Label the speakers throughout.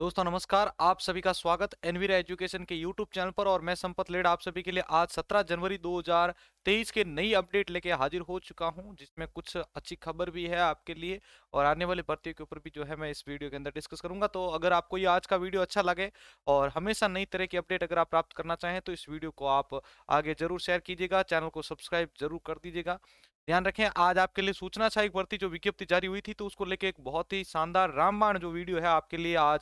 Speaker 1: दोस्तों नमस्कार आप सभी का स्वागत एनवीरा एजुकेशन के यूट्यूब चैनल पर और मैं संपत लेड आप सभी के लिए आज 17 जनवरी 2023 के नई अपडेट लेके हाजिर हो चुका हूं जिसमें कुछ अच्छी खबर भी है आपके लिए और आने वाले भर्तियों के ऊपर भी जो है मैं इस वीडियो के अंदर डिस्कस करूंगा तो अगर आपको ये आज का वीडियो अच्छा लगे और हमेशा नई तरह की अपडेट अगर आप प्राप्त करना चाहें तो इस वीडियो को आप आगे जरूर शेयर कीजिएगा चैनल को सब्सक्राइब जरूर कर दीजिएगा ध्यान रखें आज आपके लिए सूचना सहायक भर्ती जो विज्ञप्ति जारी हुई थी तो उसको लेके एक बहुत ही शानदार रामबाण जो वीडियो है आपके लिए आज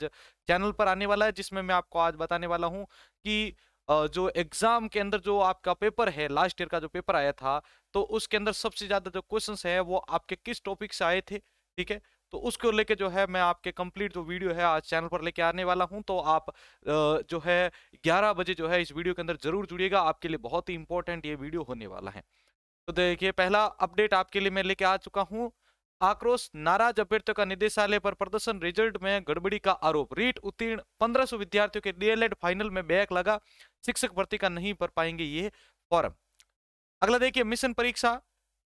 Speaker 1: चैनल पर आने वाला है जिसमें मैं आपको आज बताने वाला हूँ कि जो एग्जाम के अंदर जो आपका पेपर है लास्ट ईयर का जो पेपर आया था तो उसके अंदर सबसे ज्यादा जो क्वेश्चन है वो आपके किस टॉपिक से आए थे ठीक है तो उसको लेके जो है मैं आपके कंप्लीट जो वीडियो है आज चैनल पर लेके आने वाला हूं तो आप जो है 11 बजे जो है इस वीडियो के अंदर जरूर जुड़िएगा आपके लिए बहुत ही इंपॉर्टेंट ये वीडियो होने वाला है तो देखिए पहला अपडेट आपके लिए मैं लेके आ चुका हूँ आक्रोश नाराज अभ्यर्थियों का निदेशालय पर प्रदर्शन रिजल्ट में गड़बड़ी का आरोप रीट उत्तीर्ण 1500 विद्यार्थियों के डीएलएड फाइनल में बैक लगा शिक्षक भर्ती का नहीं भर पाएंगे ये फॉरम अगला देखिए मिशन परीक्षा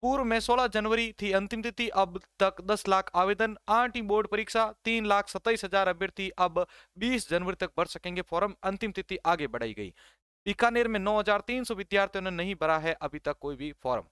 Speaker 1: पूर्व में 16 जनवरी थी अंतिम तिथि अब तक 10 लाख आवेदन आठ बोर्ड परीक्षा तीन लाख सत्ताईस हजार अभ्यर्थी अब 20 जनवरी तक भर सकेंगे फॉरम अंतिम तिथि आगे बढ़ाई गई बीकानेर में नौ विद्यार्थियों ने नहीं भरा है अभी तक कोई भी फॉर्म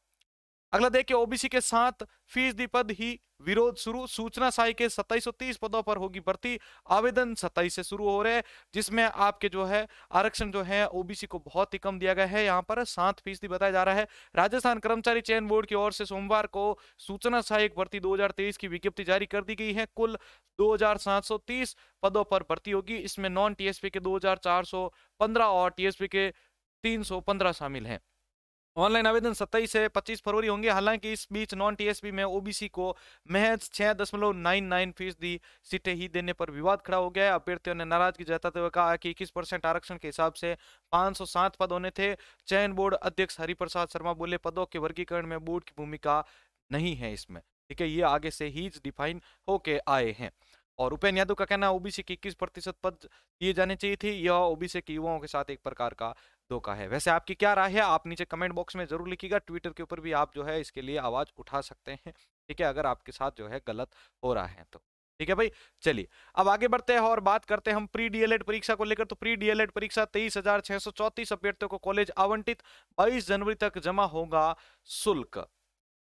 Speaker 1: अगला देखिए ओबीसी के साथ फीसदी पद ही विरोध शुरू सूचना साई के 2730 पदों पर होगी भर्ती आवेदन 27 से शुरू हो रहे हैं जिसमें आपके जो है आरक्षण जो है ओबीसी को बहुत ही कम दिया गया है यहाँ पर सात फीसदी बताया जा रहा है राजस्थान कर्मचारी चयन बोर्ड की ओर से सोमवार को सूचना सहायक भर्ती 2023 की विज्ञप्ति जारी कर दी गई है कुल दो पदों पर भर्ती होगी इसमें नॉन टीएसपी के दो और टीएसपी के तीन शामिल हैं ऑनलाइन आवेदन 27 से 25 फरवरी होंगे हालांकि इस बीच नॉन टीएसपी में ओबीसी को महज छह दशमलव नाइन नाइन फीसदी सीटें ही देने पर विवाद खड़ा हो गया है अभ्यर्थियों ने नाराजगी जताते हुए कहा कि इक्कीस परसेंट आरक्षण के हिसाब से 507 पद होने थे चयन बोर्ड अध्यक्ष हरिप्रसाद शर्मा बोले पदों के वर्गीकरण में बोर्ड की भूमिका नहीं है इसमें ठीक है ये आगे से ही डिफाइन होके आए हैं और उपेन यादव का कहना है ओबीसी के इक्कीस प्रतिशत पद दिए जाने चाहिए थे यह ओबीसी के युवाओं के साथ एक प्रकार का दो का है वैसे आपकी क्या राय है आप नीचे कमेंट बॉक्स में ज़रूर लिखिएगा ट्विटर के ऊपर भी आप जो है इसके लिए आवाज़ उठा सकते हैं ठीक है अगर आपके साथ जो है गलत हो रहा है तो ठीक है भाई चलिए अब आगे बढ़ते हैं और बात करते हैं हम प्री डीएलएड परीक्षा को लेकर तो प्री डीएलएड परीक्षा तेईस हजार छह सौ चौतीस अभ्यर्थियों को कॉलेज आवंटित बाईस जनवरी तक जमा होगा शुल्क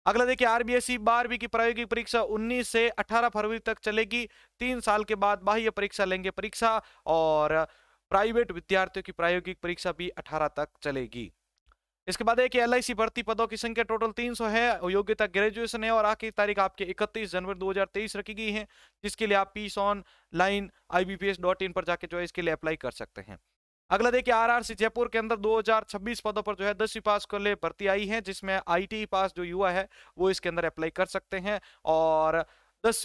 Speaker 1: अगला देखिए आरबीएसई बारहवीं की प्रायोगिक परीक्षा 19 से 18 फरवरी तक चलेगी तीन साल के बाद बाह्य परीक्षा लेंगे परीक्षा और प्राइवेट विद्यार्थियों की प्रायोगिक परीक्षा भी 18 तक चलेगी इसके बाद एक एल भर्ती पदों की संख्या टोटल 300 है योग्यता ग्रेजुएशन है और आखिरी तारीख आपके 31 जनवरी 2023 रखी गई है जिसके लिए आप पीस ऑन लाइन आई पर जाके जो है इसके लिए अप्लाई कर सकते हैं अगला देखिए आरआरसी जयपुर के अंदर 2026 पदों पर जो है दसवीं पास कर ले भर्ती आई है जिसमें आईटी e पास जो युवा है वो इसके अंदर अप्लाई कर सकते हैं और दस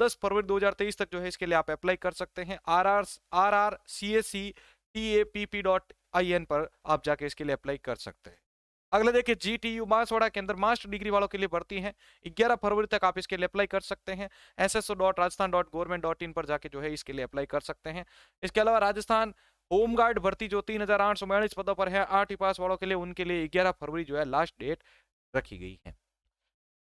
Speaker 1: दस फरवरी 2023 तक जो है इसके लिए आप अप्लाई कर सकते हैं R R R R C S C T A P P dot I N पर आप जाके इसके लिए अप्लाई कर सकते हैं अगला देखिए जी टी यू मासवाड़ा के अंदर मास्टर डिग्री वालों के लिए भर्ती है 11 फरवरी तक आप इसके लिए अप्लाई कर सकते हैं S S O dot Rajasthan dot government dot in पर जाके जो है इसके लिए अप्लाई कर सकते हैं इसके अलावा राजस्थान होमगार्ड भर्ती जो तीन हजार आठ सौ बयालीस पदों पर है आठ ही e पास वालों के लिए उनके लिए ग्यारह फरवरी जो है लास्ट डेट रखी गई है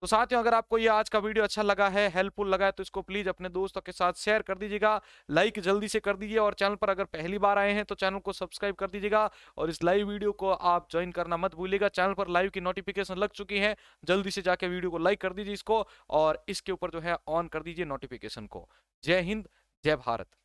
Speaker 1: तो साथियों अगर आपको ये आज का वीडियो अच्छा लगा है हेल्पफुल लगा है तो इसको प्लीज अपने दोस्तों के साथ शेयर कर दीजिएगा लाइक जल्दी से कर दीजिए और चैनल पर अगर पहली बार आए हैं तो चैनल को सब्सक्राइब कर दीजिएगा और इस लाइव वीडियो को आप ज्वाइन करना मत भूलिएगा चैनल पर लाइव की नोटिफिकेशन लग चुकी है जल्दी से जाके वीडियो को लाइक कर दीजिए इसको और इसके ऊपर जो है ऑन कर दीजिए नोटिफिकेशन को जय हिंद जय भारत